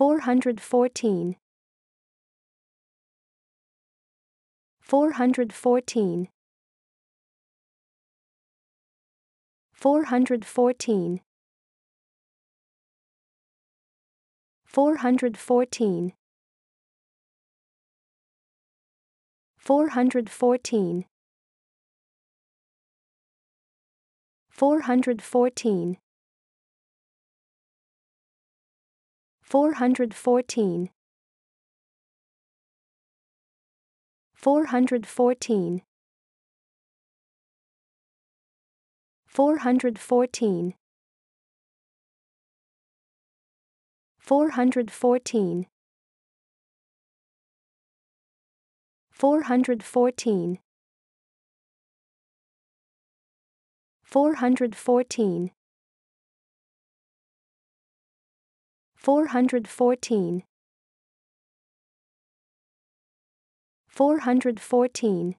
414 414 414 414 414 414 414 414 414 414 414 414 414 414